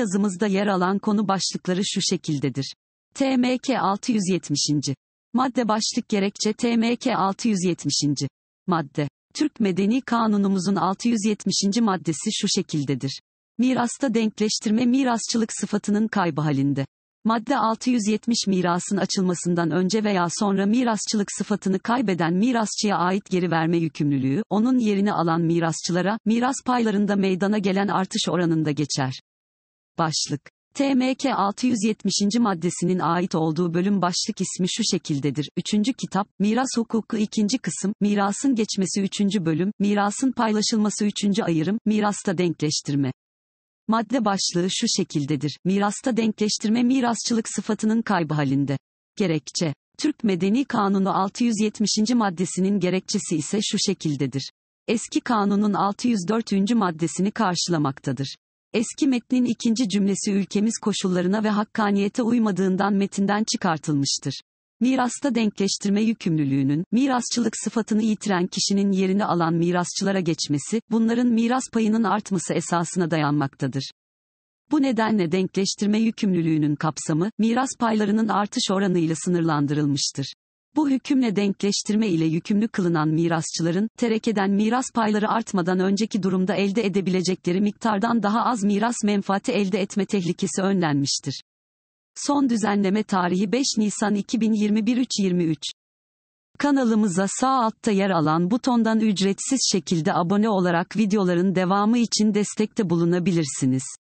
yazımızda yer alan konu başlıkları şu şekildedir. TMK 670. Madde başlık gerekçe TMK 670. Madde. Türk Medeni Kanunumuzun 670. maddesi şu şekildedir. Mirasta denkleştirme mirasçılık sıfatının kaybı halinde. Madde 670 mirasın açılmasından önce veya sonra mirasçılık sıfatını kaybeden mirasçıya ait geri verme yükümlülüğü, onun yerini alan mirasçılara, miras paylarında meydana gelen artış oranında geçer. Başlık TMK 670. maddesinin ait olduğu bölüm başlık ismi şu şekildedir. 3. kitap, Miras hukuku 2. kısım, Mirasın geçmesi 3. bölüm, Mirasın paylaşılması 3. ayırım, Mirasta denkleştirme. Madde başlığı şu şekildedir. Mirasta denkleştirme mirasçılık sıfatının kaybı halinde. Gerekçe. Türk Medeni Kanunu 670. maddesinin gerekçesi ise şu şekildedir. Eski kanunun 604. maddesini karşılamaktadır. Eski metnin ikinci cümlesi ülkemiz koşullarına ve hakkaniyete uymadığından metinden çıkartılmıştır. Mirasta denkleştirme yükümlülüğünün, mirasçılık sıfatını yitiren kişinin yerini alan mirasçılara geçmesi, bunların miras payının artması esasına dayanmaktadır. Bu nedenle denkleştirme yükümlülüğünün kapsamı, miras paylarının artış oranıyla sınırlandırılmıştır. Bu hükümle denkleştirme ile yükümlü kılınan mirasçıların, terekeden miras payları artmadan önceki durumda elde edebilecekleri miktardan daha az miras menfaati elde etme tehlikesi önlenmiştir. Son düzenleme tarihi 5 Nisan 2021 3.23. Kanalımıza sağ altta yer alan butondan ücretsiz şekilde abone olarak videoların devamı için destekte bulunabilirsiniz.